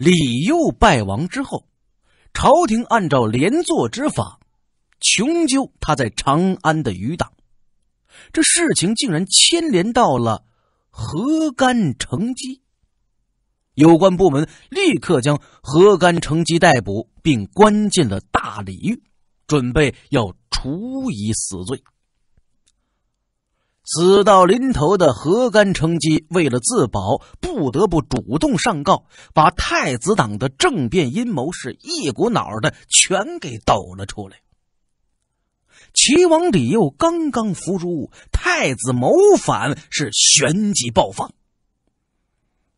李佑败亡之后，朝廷按照连坐之法，穷究他在长安的余党。这事情竟然牵连到了何干成基。有关部门立刻将何干成基逮捕，并关进了大理狱，准备要处以死罪。死到临头的何干成机，为了自保，不得不主动上告，把太子党的政变阴谋是一股脑的全给抖了出来。齐王李佑刚刚伏诛，太子谋反是旋即爆发。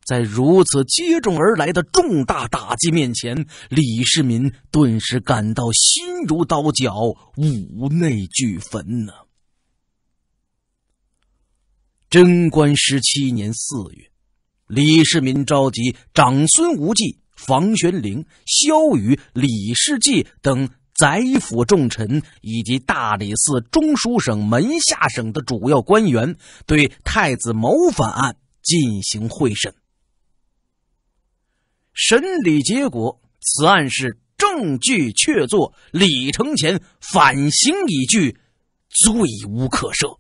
在如此接踵而来的重大打击面前，李世民顿时感到心如刀绞，五内俱焚呢。贞观十七年四月，李世民召集长孙无忌、房玄龄、萧雨、李世济等宰府重臣以及大理寺、中书省、门下省的主要官员，对太子谋反案进行会审。审理结果，此案是证据确凿，李承乾反行已具，罪无可赦。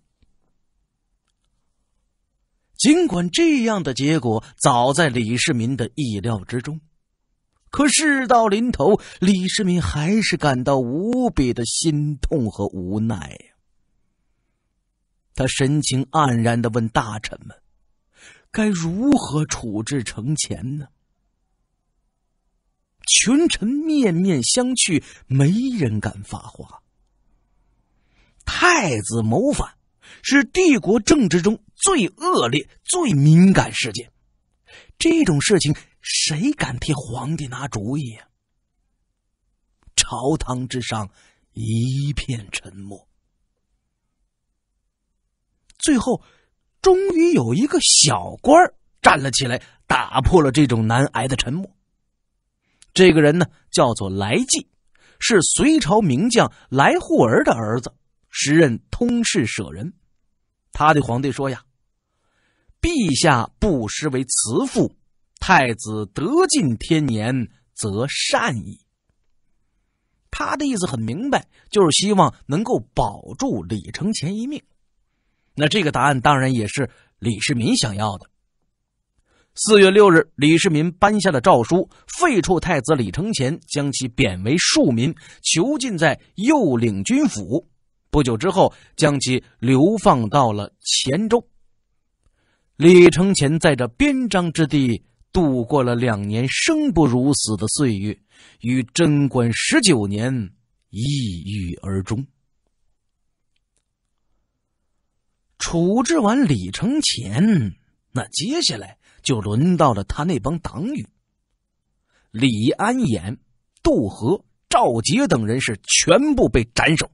尽管这样的结果早在李世民的意料之中，可事到临头，李世民还是感到无比的心痛和无奈呀。他神情黯然的问大臣们：“该如何处置程潜呢？”群臣面面相觑，没人敢发话。太子谋反是帝国政治中。最恶劣、最敏感事件，这种事情谁敢替皇帝拿主意呀？朝堂之上一片沉默。最后，终于有一个小官站了起来，打破了这种难挨的沉默。这个人呢，叫做来济，是隋朝名将来护儿的儿子，时任通事舍人。他对皇帝说：“呀。”陛下不失为慈父，太子得尽天年，则善矣。他的意思很明白，就是希望能够保住李承乾一命。那这个答案当然也是李世民想要的。四月六日，李世民颁下了诏书，废黜太子李承乾，将其贬为庶民，囚禁在右领军府。不久之后，将其流放到了黔州。李承乾在这边疆之地度过了两年生不如死的岁月，与贞观十九年抑郁而终。处置完李承乾，那接下来就轮到了他那帮党羽：李安衍、杜和、赵杰等人，是全部被斩首。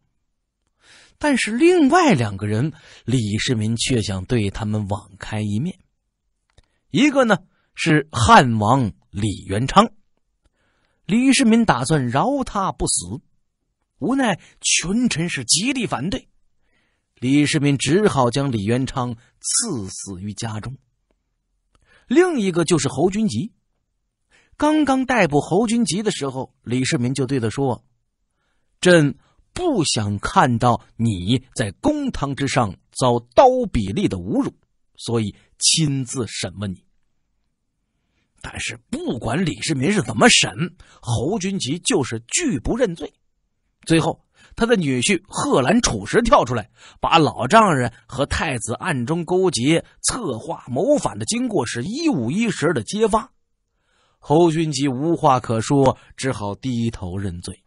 但是另外两个人，李世民却想对他们网开一面。一个呢是汉王李元昌，李世民打算饶他不死，无奈群臣是极力反对，李世民只好将李元昌赐死于家中。另一个就是侯君集，刚刚逮捕侯君集的时候，李世民就对他说：“朕。”不想看到你在公堂之上遭刀比利的侮辱，所以亲自审问你。但是不管李世民是怎么审，侯君集就是拒不认罪。最后，他的女婿贺兰楚石跳出来，把老丈人和太子暗中勾结、策划谋反的经过是一五一十的揭发。侯君集无话可说，只好低头认罪。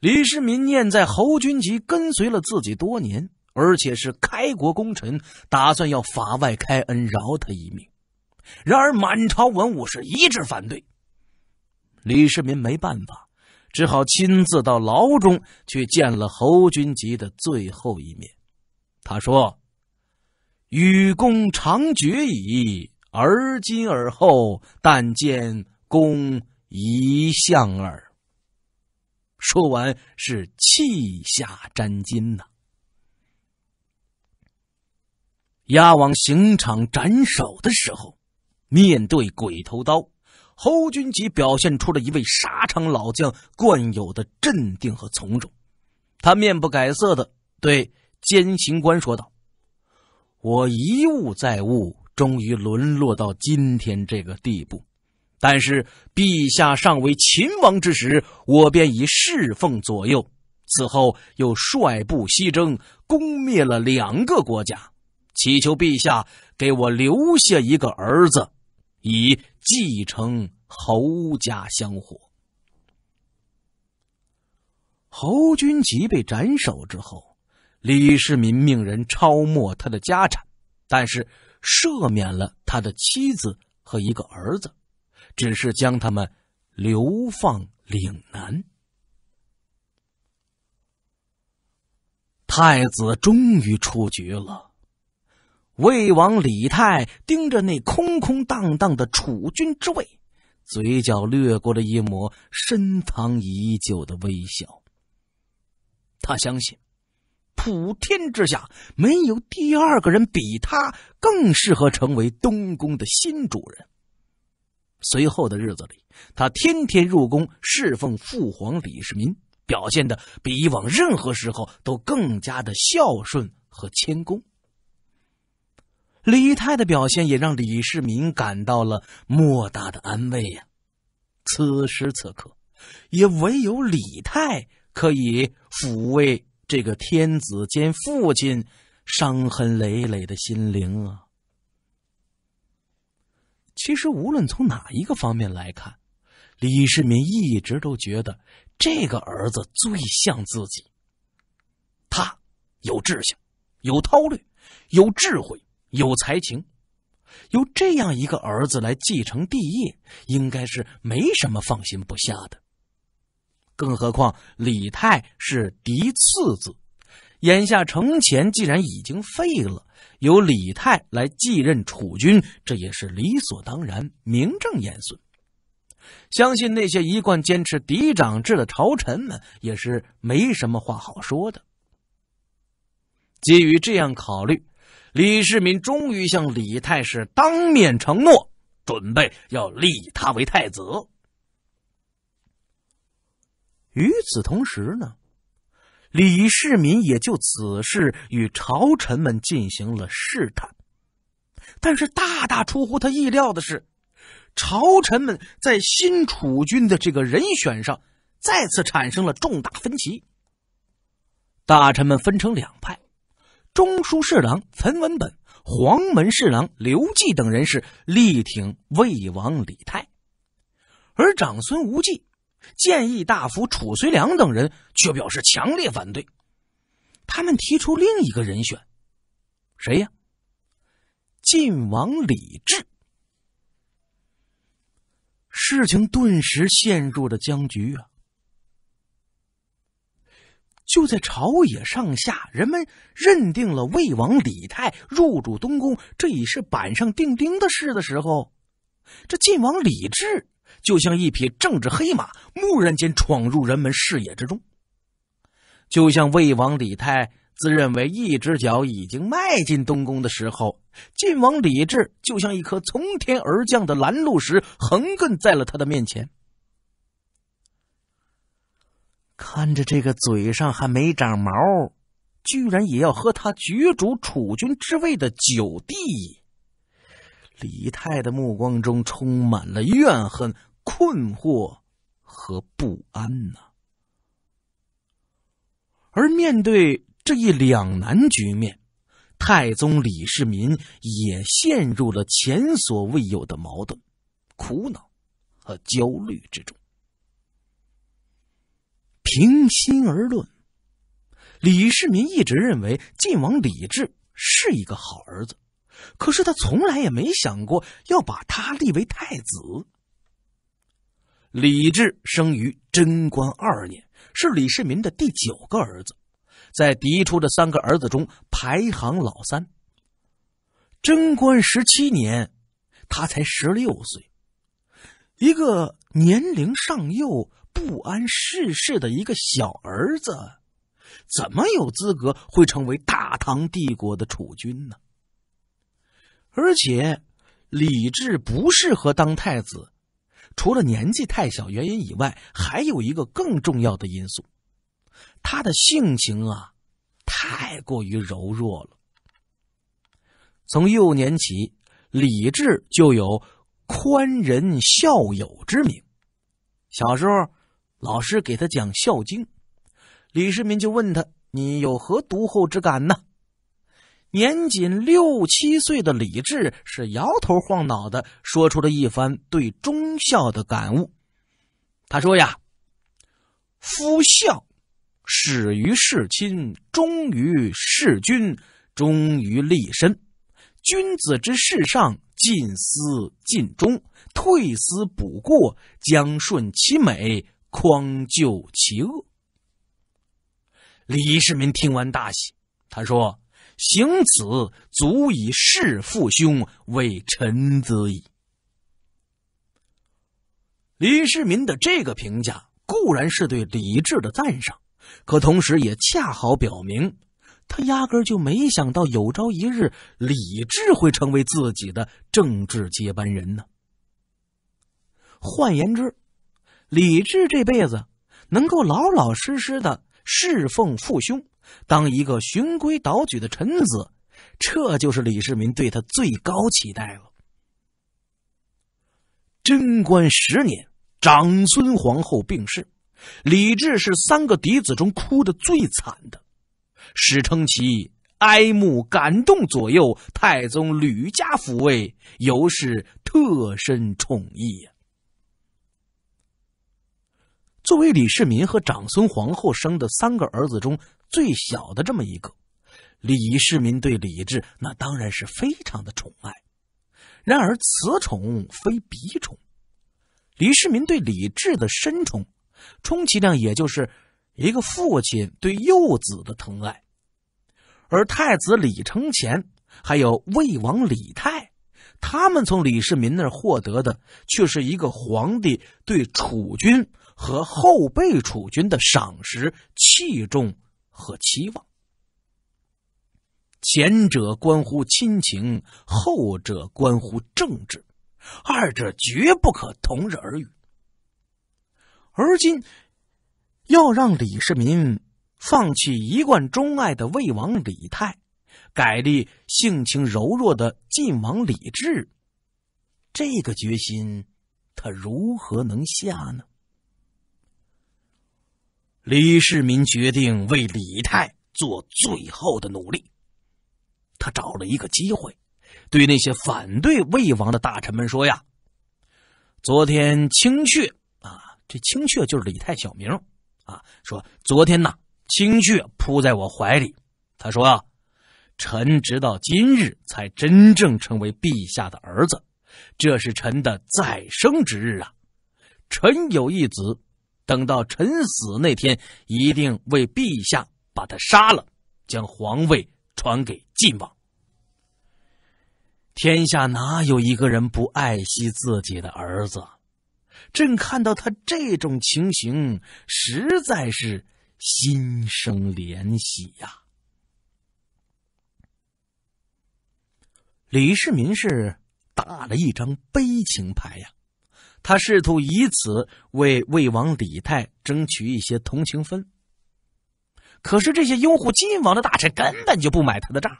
李世民念在侯君集跟随了自己多年，而且是开国功臣，打算要法外开恩，饶他一命。然而满朝文武是一致反对，李世民没办法，只好亲自到牢中去见了侯君集的最后一面。他说：“与公长绝矣，而今而后，但见公一向耳。”说完，是气下沾巾呐。押往刑场斩首的时候，面对鬼头刀，侯军吉表现出了一位沙场老将惯有的镇定和从容。他面不改色的对监刑官说道：“我一物再物，终于沦落到今天这个地步。”但是陛下尚为秦王之时，我便已侍奉左右。此后又率部西征，攻灭了两个国家，祈求陛下给我留下一个儿子，以继承侯家香火。侯君集被斩首之后，李世民命人抄没他的家产，但是赦免了他的妻子和一个儿子。只是将他们流放岭南。太子终于出局了。魏王李泰盯着那空空荡荡的储君之位，嘴角掠过了一抹深藏已久的微笑。他相信，普天之下没有第二个人比他更适合成为东宫的新主人。随后的日子里，他天天入宫侍奉父皇李世民，表现的比以往任何时候都更加的孝顺和谦恭。李泰的表现也让李世民感到了莫大的安慰呀。此时此刻，也唯有李泰可以抚慰这个天子兼父亲伤痕累累的心灵啊。其实，无论从哪一个方面来看，李世民一直都觉得这个儿子最像自己。他有志向，有韬略，有智慧，有才情，有这样一个儿子来继承帝业，应该是没什么放心不下的。更何况李泰是嫡次子，眼下承前既然已经废了。由李泰来继任储君，这也是理所当然、名正言顺。相信那些一贯坚持嫡长制的朝臣们也是没什么话好说的。基于这样考虑，李世民终于向李泰是当面承诺，准备要立他为太子。与此同时呢？李世民也就此事与朝臣们进行了试探，但是大大出乎他意料的是，朝臣们在新储君的这个人选上再次产生了重大分歧。大臣们分成两派，中书侍郎岑文本、黄门侍郎刘季等人是力挺魏王李泰，而长孙无忌。建议大夫褚遂良等人却表示强烈反对，他们提出另一个人选，谁呀？晋王李治。事情顿时陷入了僵局啊！就在朝野上下人们认定了魏王李泰入主东宫，这已是板上钉钉的事的时候，这晋王李治。就像一匹政治黑马，蓦然间闯入人们视野之中。就像魏王李泰自认为一只脚已经迈进东宫的时候，晋王李治就像一颗从天而降的拦路石，横亘在了他的面前。看着这个嘴上还没长毛，居然也要和他角逐储君之位的九弟。李泰的目光中充满了怨恨、困惑和不安呐。而面对这一两难局面，太宗李世民也陷入了前所未有的矛盾、苦恼和焦虑之中。平心而论，李世民一直认为晋王李治是一个好儿子。可是他从来也没想过要把他立为太子。李治生于贞观二年，是李世民的第九个儿子，在嫡出的三个儿子中排行老三。贞观十七年，他才十六岁，一个年龄尚幼、不谙世事的一个小儿子，怎么有资格会成为大唐帝国的储君呢？而且，李治不适合当太子，除了年纪太小原因以外，还有一个更重要的因素，他的性情啊，太过于柔弱了。从幼年起，李治就有宽仁孝友之名。小时候，老师给他讲《孝经》，李世民就问他：“你有何读后之感呢？”年仅六七岁的李治是摇头晃脑的，说出了一番对忠孝的感悟。他说：“呀，夫孝，始于事亲，忠于事君，忠于立身。君子之事上，进思尽忠，退思补过，将顺其美，匡救其恶。”李世民听完大喜，他说。行此足以事父兄，为臣子矣。李世民的这个评价固然是对李治的赞赏，可同时也恰好表明，他压根就没想到有朝一日李治会成为自己的政治接班人呢。换言之，李治这辈子能够老老实实的侍奉父兄。当一个循规蹈矩的臣子，这就是李世民对他最高期待了。贞观十年，长孙皇后病逝，李治是三个嫡子中哭的最惨的，史称其哀慕感动左右，太宗屡加抚慰，尤是特深宠溺呀。作为李世民和长孙皇后生的三个儿子中，最小的这么一个，李世民对李治那当然是非常的宠爱。然而，此宠非彼宠。李世民对李治的深宠，充其量也就是一个父亲对幼子的疼爱；而太子李承乾还有魏王李泰，他们从李世民那儿获得的，却是一个皇帝对储君和后辈储君的赏识、器重。和期望，前者关乎亲情，后者关乎政治，二者绝不可同日而语。而今要让李世民放弃一贯钟爱的魏王李泰，改立性情柔弱的晋王李治，这个决心他如何能下呢？李世民决定为李泰做最后的努力。他找了一个机会，对那些反对魏王的大臣们说：“呀，昨天青雀啊，这青雀就是李泰小名啊。说昨天呐，青雀扑在我怀里，他说：‘啊，臣直到今日才真正成为陛下的儿子，这是臣的再生之日啊。’臣有一子。”等到臣死那天，一定为陛下把他杀了，将皇位传给晋王。天下哪有一个人不爱惜自己的儿子？朕看到他这种情形，实在是心生怜惜呀。李世民是打了一张悲情牌呀。他试图以此为魏王李泰争取一些同情分，可是这些拥护晋王的大臣根本就不买他的账。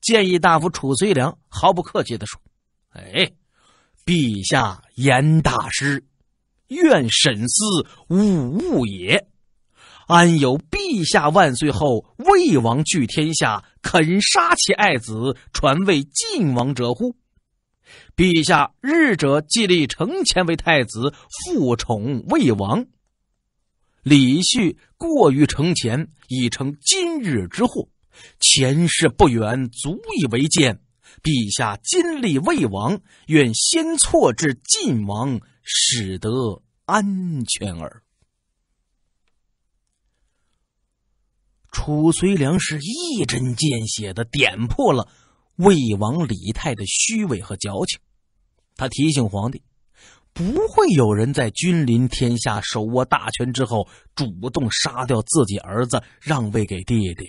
建议大夫褚遂良毫不客气地说：“哎，陛下言大师，愿审思吾误也。安有陛下万岁后，魏王据天下，肯杀其爱子，传位晋王者乎？”陛下，日者既立承前为太子，复宠魏王。李旭过于承前，已成今日之祸。前世不远，足以为鉴。陛下今立魏王，愿先错至晋王，使得安全耳。楚遂良是一针见血的点破了。魏王李泰的虚伪和矫情，他提醒皇帝，不会有人在君临天下、手握大权之后，主动杀掉自己儿子，让位给弟弟。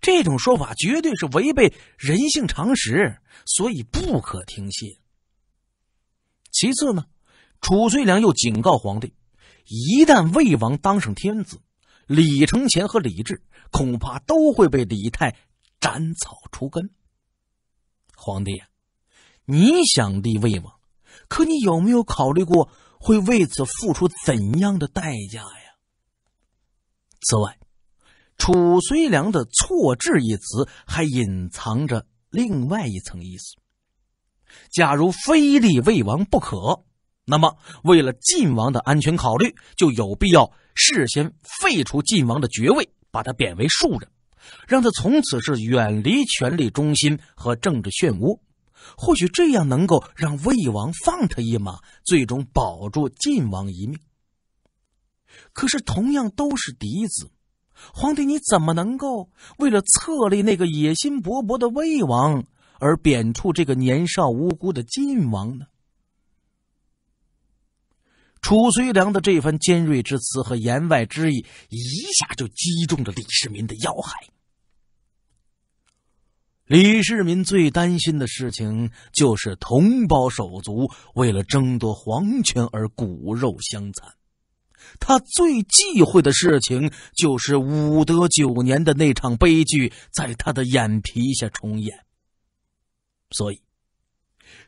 这种说法绝对是违背人性常识，所以不可听信。其次呢，褚遂良又警告皇帝，一旦魏王当上天子，李承乾和李治恐怕都会被李泰斩草除根。皇帝，你想立魏王，可你有没有考虑过会为此付出怎样的代价呀？此外，楚虽良的“错置”一词还隐藏着另外一层意思：假如非立魏王不可，那么为了晋王的安全考虑，就有必要事先废除晋王的爵位，把他贬为庶人。让他从此是远离权力中心和政治漩涡，或许这样能够让魏王放他一马，最终保住晋王一命。可是，同样都是嫡子，皇帝你怎么能够为了册立那个野心勃勃的魏王而贬黜这个年少无辜的晋王呢？褚遂良的这番尖锐之词和言外之意，一下就击中了李世民的要害。李世民最担心的事情，就是同胞手足为了争夺皇权而骨肉相残；他最忌讳的事情，就是武德九年的那场悲剧在他的眼皮下重演。所以，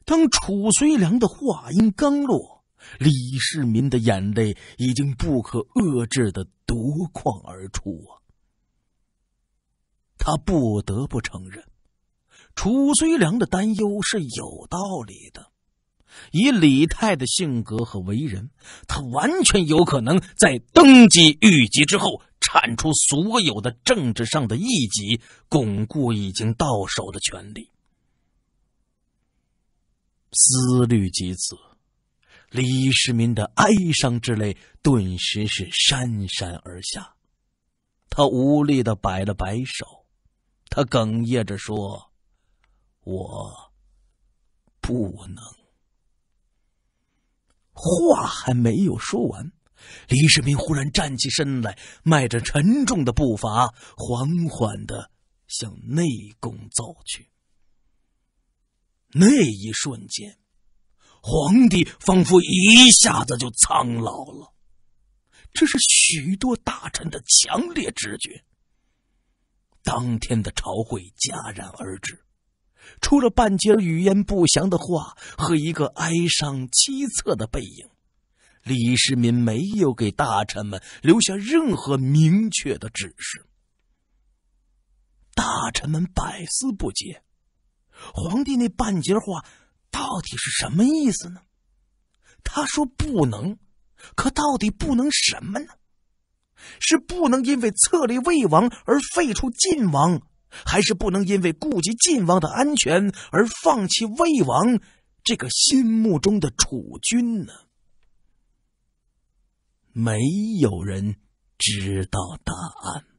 当褚遂良的话音刚落，李世民的眼泪已经不可遏制的夺眶而出啊！他不得不承认，褚遂良的担忧是有道理的。以李泰的性格和为人，他完全有可能在登基遇疾之后，铲除所有的政治上的异己，巩固已经到手的权利。思虑及此。李世民的哀伤之泪顿时是潸潸而下，他无力的摆了摆手，他哽咽着说：“我不能。”话还没有说完，李世民忽然站起身来，迈着沉重的步伐，缓缓的向内宫走去。那一瞬间。皇帝仿佛一下子就苍老了，这是许多大臣的强烈直觉。当天的朝会戛然而止，除了半截语言不详的话和一个哀伤凄恻的背影，李世民没有给大臣们留下任何明确的指示。大臣们百思不解，皇帝那半截话。到底是什么意思呢？他说不能，可到底不能什么呢？是不能因为册立魏王而废除晋王，还是不能因为顾及晋王的安全而放弃魏王这个心目中的储君呢？没有人知道答案。